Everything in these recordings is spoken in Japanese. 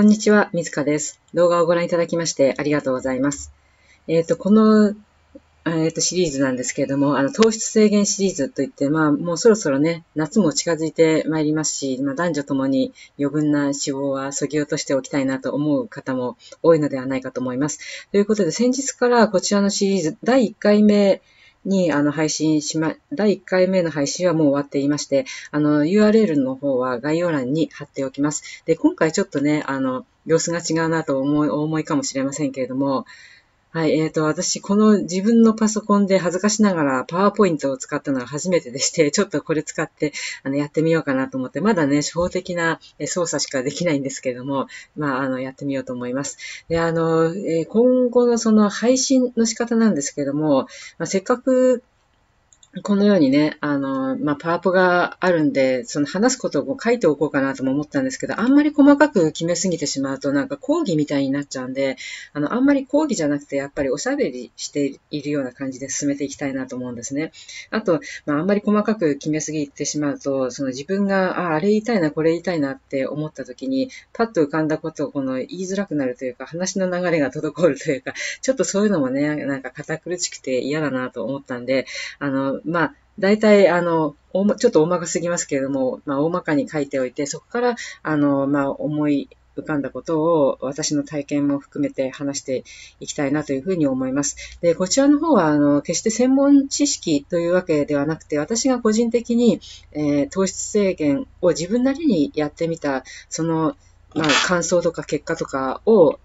こんにちは、水ずです。動画をご覧いただきましてありがとうございます。えっ、ー、と、この、えーと、とシリーズなんですけれども、あの糖質制限シリーズといって、まあ、もうそろそろね、夏も近づいてまいりますし、まあ、男女ともに余分な脂肪は削ぎ落としておきたいなと思う方も多いのではないかと思います。ということで、先日からこちらのシリーズ、第1回目、に、あの、配信しま、第1回目の配信はもう終わっていまして、あの、URL の方は概要欄に貼っておきます。で、今回ちょっとね、あの、様子が違うなと思い、お思いかもしれませんけれども、はい、えっ、ー、と、私、この自分のパソコンで恥ずかしながらパワーポイントを使ったのは初めてでして、ちょっとこれ使ってあのやってみようかなと思って、まだね、初歩的な操作しかできないんですけれども、まあ、あの、やってみようと思います。で、あの、え今後のその配信の仕方なんですけれども、まあ、せっかくこのようにね、あの、まあ、パワポがあるんで、その話すことを書いておこうかなとも思ったんですけど、あんまり細かく決めすぎてしまうと、なんか講義みたいになっちゃうんで、あの、あんまり講義じゃなくて、やっぱりおしゃべりしているような感じで進めていきたいなと思うんですね。あと、まあ、あんまり細かく決めすぎてしまうと、その自分が、あ、あれ言いたいな、これ言いたいなって思った時に、パッと浮かんだことをこの言いづらくなるというか、話の流れが滞るというか、ちょっとそういうのもね、なんか堅苦しくて嫌だなと思ったんで、あの、まあ、大体、あの、ちょっと大まかすぎますけれども、まあ、大まかに書いておいて、そこから、あの、まあ、思い浮かんだことを私の体験も含めて話していきたいなというふうに思います。で、こちらの方は、あの、決して専門知識というわけではなくて、私が個人的に、えー、糖質制限を自分なりにやってみた、その、まあ、感想とか結果とかを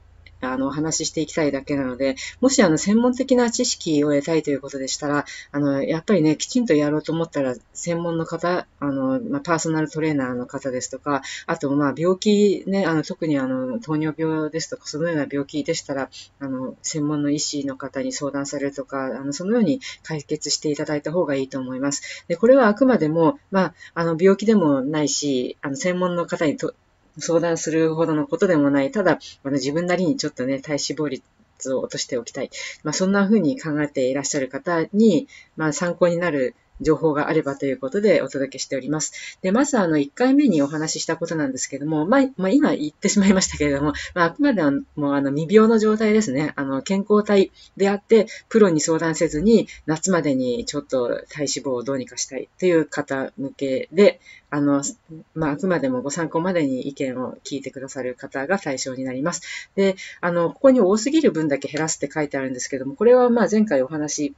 あの、お話ししていきたいだけなので、もしあの、専門的な知識を得たいということでしたら、あの、やっぱりね、きちんとやろうと思ったら、専門の方、あの、まあ、パーソナルトレーナーの方ですとか、あと、まあ、病気ね、あの、特にあの、糖尿病ですとか、そのような病気でしたら、あの、専門の医師の方に相談されるとか、あの、そのように解決していただいた方がいいと思います。で、これはあくまでも、まあ、あの、病気でもないし、あの、専門の方にと相談するほどのことでもない。ただ、あの自分なりにちょっとね、体脂肪率を落としておきたい。まあ、そんな風に考えていらっしゃる方に、まあ、参考になる情報があればということでお届けしております。で、まずあの1回目にお話ししたことなんですけども、まあ、まあ、今言ってしまいましたけれども、まあ、あくまでもあの未病の状態ですね。あの健康体であって、プロに相談せずに夏までにちょっと体脂肪をどうにかしたいという方向けで、あの、まあ、あくまでもご参考までに意見を聞いてくださる方が対象になります。で、あの、ここに多すぎる分だけ減らすって書いてあるんですけども、これはまあ前回お話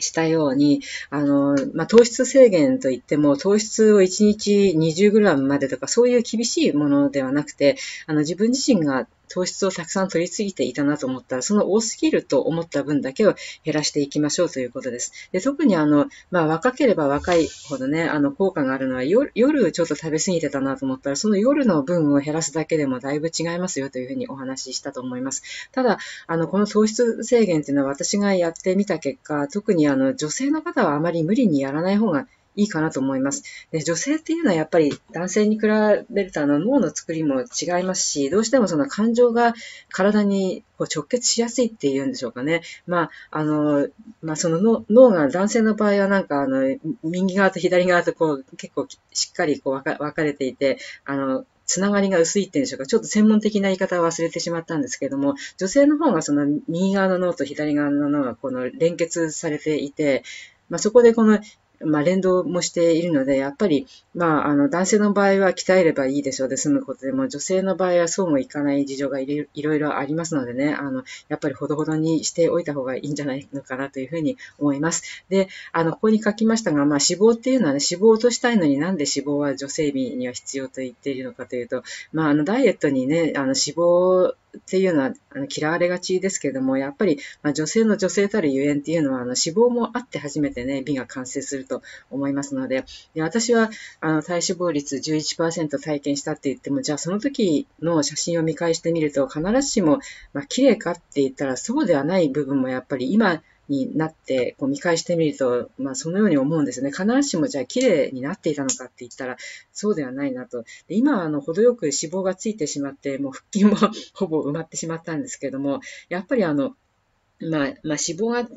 したように、あの、まあ、糖質制限といっても、糖質を1日 20g までとか、そういう厳しいものではなくて、あの、自分自身が糖質をたくさん摂りすぎていたなと思ったら、その多すぎると思った分だけを減らしていきましょうということです。で特にあの、まあ、若ければ若いほどね、あの効果があるのは夜、夜ちょっと食べ過ぎてたなと思ったら、その夜の分を減らすだけでもだいぶ違いますよというふうにお話ししたと思います。ただ、あの、この糖質制限っていうのは私がやってみた結果、特にあの、女性の方はあまり無理にやらない方がいいかなと思います。で女性っていうのはやっぱり男性に比べるとあの脳の作りも違いますし、どうしてもその感情が体にこう直結しやすいっていうんでしょうかね。まあ、あの、まあ、その脳が男性の場合はなんかあの、右側と左側とこう結構しっかりこう分かれていて、あの、つながりが薄いっていうんでしょうか。ちょっと専門的な言い方を忘れてしまったんですけども、女性の方がその右側の脳と左側の脳がこの連結されていて、まあ、そこでこのまあ、連動もしているので、やっぱり、まあ、あの、男性の場合は鍛えればいいでしょうで済むことでも、女性の場合はそうもいかない事情がいろいろありますのでね、あの、やっぱりほどほどにしておいた方がいいんじゃないのかなというふうに思います。で、あの、ここに書きましたが、まあ、脂肪っていうのはね、脂肪を落としたいのになんで脂肪は女性美には必要と言っているのかというと、まあ、あの、ダイエットにね、あの、脂肪っていうのはあの嫌われがちですけれども、やっぱり、ま女性の女性たるゆえんっていうのは、あの脂肪もあって初めてね、美が完成すると思いますので、で私はあの体脂肪率11%体験したって言っても、じゃあその時の写真を見返してみると、必ずしも、まあ、綺麗かって言ったらそうではない部分もやっぱり今、になって、こう見返してみると、まあそのように思うんですよね。必ずしもじゃあ綺麗になっていたのかって言ったら、そうではないなと。で今はあの程よく脂肪がついてしまって、もう腹筋も ほぼ埋まってしまったんですけども、やっぱりあの、まあ、まあ、脂肪が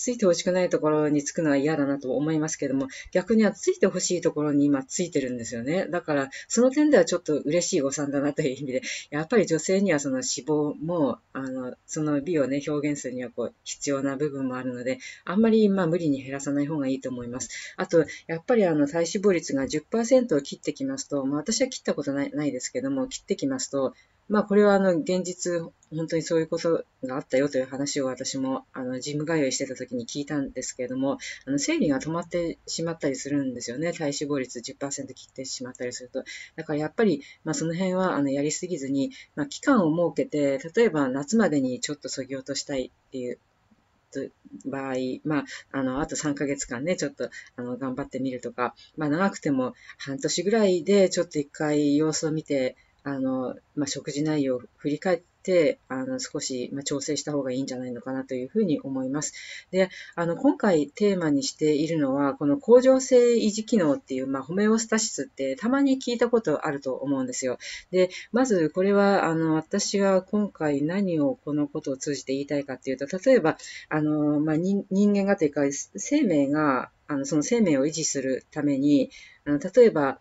ついてほしくないところにつくのは嫌だなと思いますけども、逆にはついてほしいところに今ついてるんですよね。だから、その点ではちょっと嬉しい誤算だなという意味で、やっぱり女性にはその脂肪も、あの、その美をね、表現するにはこう、必要な部分もあるので、あんまり、まあ、無理に減らさない方がいいと思います。あと、やっぱりあの、体脂肪率が10%を切ってきますと、まあ、私は切ったことないないですけども、切ってきますと、まあ、これはあの、現実、本当にそういうことがあったよという話を私も、あの、ジム通いしてた時に聞いたんですけれども、あの、生理が止まってしまったりするんですよね。体脂肪率10%切ってしまったりすると。だからやっぱり、まあ、その辺は、あの、やりすぎずに、まあ、期間を設けて、例えば夏までにちょっと削ぎ落としたいっていう、場合、まあ、あの、あと3ヶ月間ね、ちょっと、あの、頑張ってみるとか、まあ、長くても半年ぐらいで、ちょっと一回様子を見て、あの、まあ、食事内容を振り返って、あの、少し、ま調整した方がいいんじゃないのかなというふうに思います。で、あの、今回テーマにしているのは、この恒常性維持機能っていう、まあ、ホメオスタシスってたまに聞いたことあると思うんですよ。で、まずこれは、あの、私が今回何をこのことを通じて言いたいかっていうと、例えば、あの、まあ人、人間がというか、生命が、あの、その生命を維持するために、あの、例えば、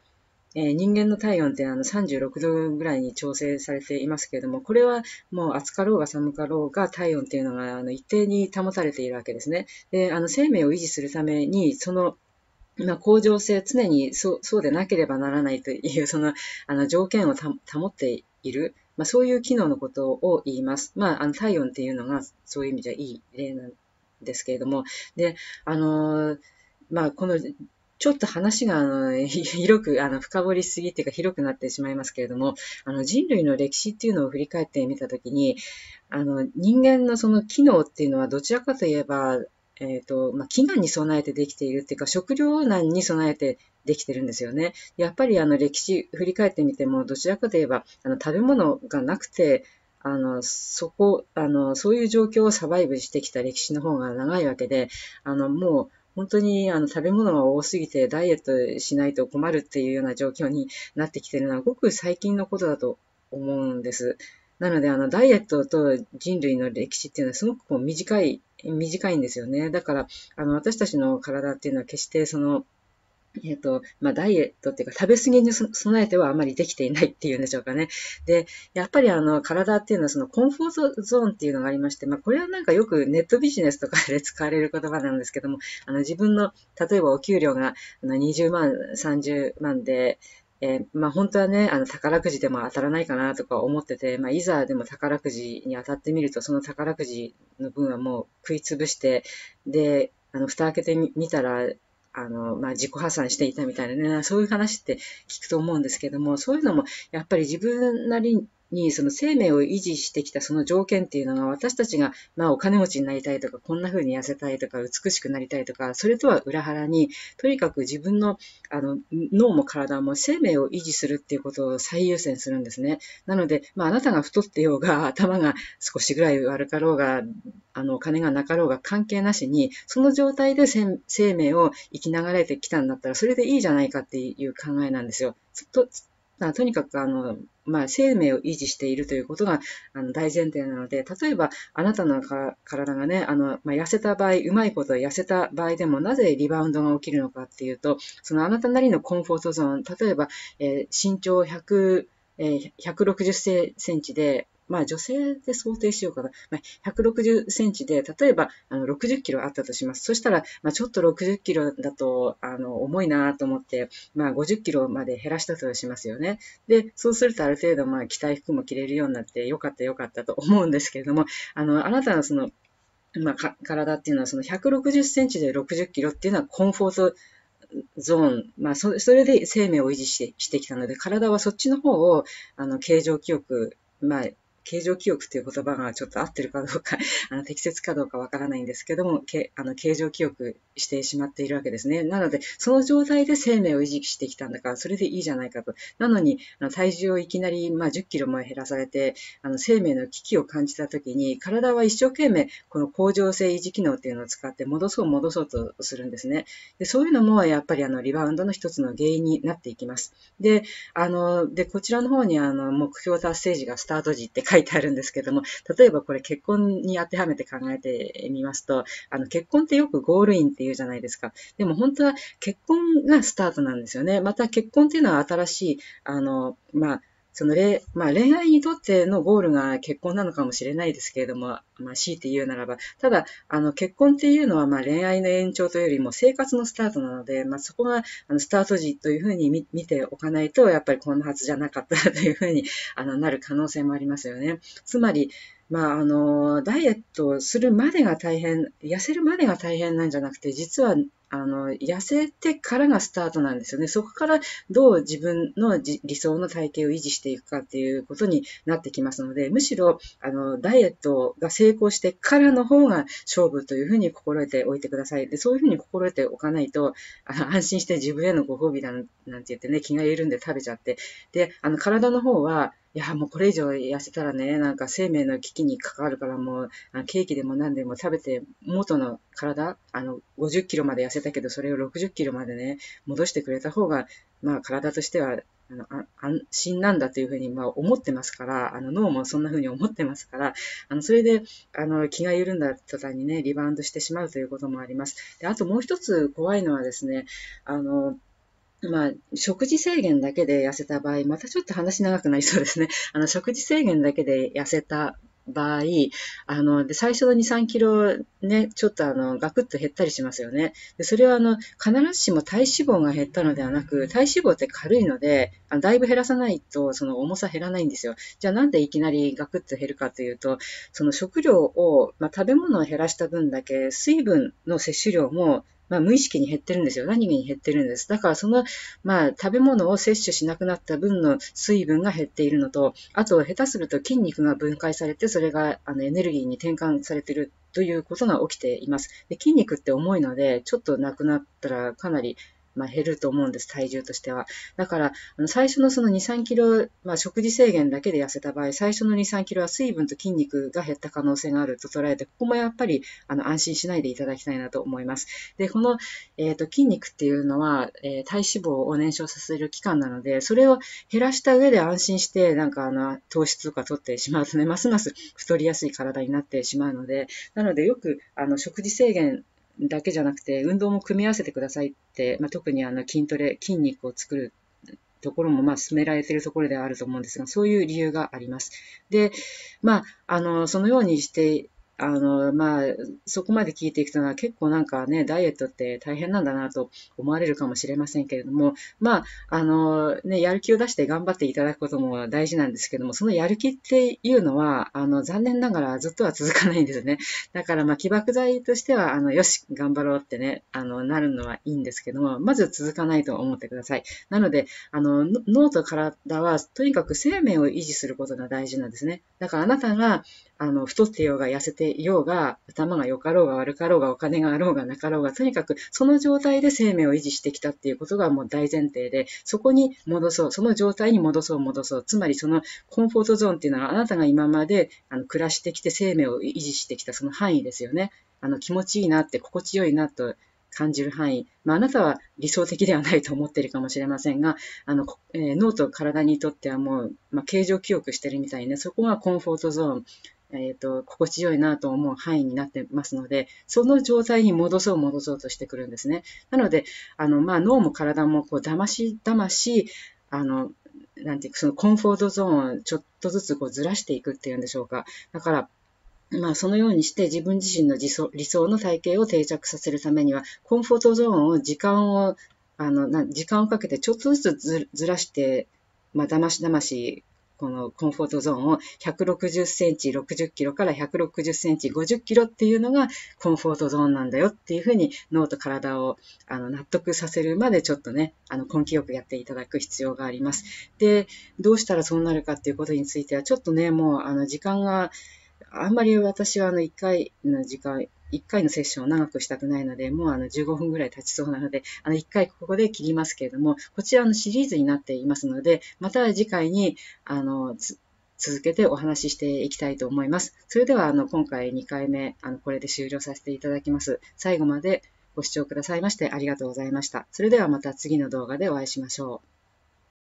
えー、人間の体温ってあの36度ぐらいに調整されていますけれども、これはもう暑かろうが寒かろうが体温っていうのがあの一定に保たれているわけですね。で、あの生命を維持するために、そのまあ、恒常性、常にそうそうでなければならないという、そのあの条件を保っている、まあ、そういう機能のことを言います。まあ、あの体温っていうのがそういう意味じゃいい例なんですけれども、で、あのーまあ、このちょっと話が、あの、広く、あの、深掘りすぎていうか、広くなってしまいますけれども、あの、人類の歴史っていうのを振り返ってみたときに、あの、人間のその機能っていうのは、どちらかといえば、えっ、ー、と、まあ、飢餓に備えてできているっていうか、食糧難に備えてできてるんですよね。やっぱりあの歴史振り返ってみても、どちらかといえば、あの食べ物がなくて、あの、そこ、あの、そういう状況をサバイブしてきた歴史の方が長いわけで、あの、もう、本当にあの食べ物が多すぎてダイエットしないと困るっていうような状況になってきてるのはごく最近のことだと思うんです。なので、あの、ダイエットと人類の歴史っていうのはすごくこう短い、短いんですよね。だから、あの、私たちの体っていうのは決してその、えっ、ー、と、まあ、ダイエットっていうか、食べ過ぎに備えてはあまりできていないっていうんでしょうかね。で、やっぱりあの、体っていうのはそのコンフォートゾーンっていうのがありまして、まあ、これはなんかよくネットビジネスとかで使われる言葉なんですけども、あの、自分の、例えばお給料があの20万、30万で、えー、まあ、本当はね、あの、宝くじでも当たらないかなとか思ってて、まあ、いざでも宝くじに当たってみると、その宝くじの分はもう食い潰して、で、あの、蓋開けてみたら、あの、まあ、自己破産していたみたいなね、そういう話って聞くと思うんですけども、そういうのも、やっぱり自分なりにその生命を維持してきたその条件っていうのが私たちが、まあ、お金持ちになりたいとかこんな風に痩せたいとか美しくなりたいとかそれとは裏腹にとにかく自分のあの脳も体も生命を維持するっていうことを最優先するんですね。なので、まあ、あなたが太ってようが頭が少しぐらい悪かろうがあのお金がなかろうが関係なしにその状態で生命を生き流れてきたんだったらそれでいいじゃないかっていう考えなんですよ。とまあ、とにかくあの、まあ、生命を維持しているということがあの大前提なので、例えばあなたの体がね、あのまあ、痩せた場合、うまいこと痩せた場合でもなぜリバウンドが起きるのかっていうと、そのあなたなりのコンフォートゾーン、例えば、えー、身長100、え160センチで、まあ女性で想定しようかな。まあ、160センチで、例えばあの60キロあったとします。そしたら、まあ、ちょっと60キロだとあの重いなと思って、まあ50キロまで減らしたとしますよね。で、そうするとある程度、まあ着たい服も着れるようになってよかったよかったと思うんですけれども、あの、あなたのその、まあ、か体っていうのはその160センチで60キロっていうのはコンフォートゾーン、まあそ、それで生命を維持してしてきたので、体はそっちの方をあの形状記憶、まあ、形状記憶っていう言葉がちょっと合ってるかどうか あの適切かどうかわからないんですけども、けあの形状記憶してしまっているわけですね。なので、その状態で生命を維持してきたんだから、それでいいじゃないかと。なのに、あの体重をいきなり、まあ、10キロも減らされて、あの生命の危機を感じたときに、体は一生懸命、この恒常性維持機能っていうのを使って戻そう戻そうとするんですね。でそういうのも、やっぱりあのリバウンドの一つの原因になっていきます。で、あの、で、こちらの方にあの目標達成時がスタート時って書いていてあるんですけども、例えばこれ結婚に当てはめて考えてみますと、あの結婚ってよくゴールインっていうじゃないですか。でも本当は結婚がスタートなんですよね。また結婚っていうのは新しい、あの、まあ、そのれ、まあ、恋愛にとってのゴールが結婚なのかもしれないですけれども、まあ、強いて言うならば、ただ、あの、結婚っていうのは、まあ、恋愛の延長というよりも生活のスタートなので、まあ、そこが、あの、スタート時というふうに見ておかないと、やっぱりこんなはずじゃなかったというふうにあのなる可能性もありますよね。つまり、まあ、あの、ダイエットするまでが大変、痩せるまでが大変なんじゃなくて、実は、あの、痩せてからがスタートなんですよね。そこからどう自分の理想の体型を維持していくかっていうことになってきますので、むしろ、あの、ダイエットが成功してからの方が勝負というふうに心得ておいてください。で、そういうふうに心得ておかないと、あ安心して自分へのご褒美だなんて言ってね、気が緩んで食べちゃって、で、あの、体の方は、いや、もうこれ以上痩せたらね、なんか生命の危機に関わるから、もう、ケーキでも何でも食べて、元の体、あの、50キロまで痩せたけど、それを60キロまでね、戻してくれた方が、まあ、体としては、あの、安心なんだというふうに、まあ、思ってますから、あの、脳もそんなふうに思ってますから、あの、それで、あの、気が緩んだ途端にね、リバウンドしてしまうということもあります。で、あともう一つ怖いのはですね、あの、まあ、食事制限だけで痩せた場合、またちょっと話長くなりそうですね。あの、食事制限だけで痩せた場合、あの、で、最初の2、3キロね、ちょっとあの、ガクッと減ったりしますよね。で、それはあの、必ずしも体脂肪が減ったのではなく、体脂肪って軽いので、あのだいぶ減らさないと、その重さ減らないんですよ。じゃあなんでいきなりガクッと減るかというと、その食料を、まあ、食べ物を減らした分だけ、水分の摂取量もまあ、無意識に減ってるんですよ。何気に減ってるんです。だからその、まあ、食べ物を摂取しなくなった分の水分が減っているのと、あと、下手すると筋肉が分解されて、それがあのエネルギーに転換されてるということが起きています。で筋肉って重いので、ちょっとなくなったらかなりまあ、減ると思うんです、体重としては。だから、あの最初のその2、3キロ、まあ、食事制限だけで痩せた場合、最初の2、3キロは水分と筋肉が減った可能性があると捉えて、ここもやっぱりあの安心しないでいただきたいなと思います。で、この、えーと、筋肉っていうのは、えー、体脂肪を燃焼させる器官なので、それを減らした上で安心して、なんかあの糖質とか取ってしまうとね、ますます太りやすい体になってしまうので、なのでよくあの食事制限だけじゃなくて、運動も組み合わせてくださいって、まあ、特にあの筋トレ、筋肉を作るところもまあ進められているところではあると思うんですが、そういう理由があります。で、まあ、あの、そのようにしてあの、まあ、そこまで聞いていくとは結構なんかね、ダイエットって大変なんだなと思われるかもしれませんけれども、まあ、あの、ね、やる気を出して頑張っていただくことも大事なんですけども、そのやる気っていうのは、あの、残念ながらずっとは続かないんですね。だから、まあ、起爆剤としては、あの、よし、頑張ろうってね、あの、なるのはいいんですけども、まず続かないと思ってください。なので、あの、脳と体は、とにかく生命を維持することが大事なんですね。だからあなたが、あの、太ってようが痩せてようが、頭が良かろうが悪かろうが、お金があろうがなかろうが、とにかくその状態で生命を維持してきたっていうことがもう大前提で、そこに戻そう、その状態に戻そう戻そう、つまりそのコンフォートゾーンっていうのはあなたが今まであの暮らしてきて生命を維持してきたその範囲ですよね。あの、気持ちいいなって、心地よいなと感じる範囲、まあ、あなたは理想的ではないと思っているかもしれませんが、あのえー、脳と体にとってはもう、まあ、形状記憶してるみたいにね、そこがコンフォートゾーンえっ、ー、と、心地よいなと思う範囲になってますので、その状態に戻そう戻そうとしてくるんですね。なので、あの、まあ、脳も体も、こう、だましだまし、あの、なんていうか、そのコンフォートゾーンをちょっとずつこうずらしていくっていうんでしょうか。だから、まあ、そのようにして自分自身の理想理想の体型を定着させるためには、コンフォートゾーンを時間を、あの、な時間をかけてちょっとずつずらして、まあ、だましだましこのコンフォートゾーンを160センチ、60キロから160センチ、50キロっていうのがコンフォートゾーンなんだよっていうふうに脳と体をあの納得させるまでちょっとね、あの根気よくやっていただく必要があります。で、どうしたらそうなるかっていうことについては、ちょっとね、もうあの時間があんまり私はあの1回の時間、1回のセッションを長くしたくないので、もうあの15分ぐらい経ちそうなので、あの1回ここで切りますけれども、こちらのシリーズになっていますので、また次回に、あの、続けてお話ししていきたいと思います。それでは、あの、今回2回目、あの、これで終了させていただきます。最後までご視聴くださいましてありがとうございました。それではまた次の動画でお会いしましょう。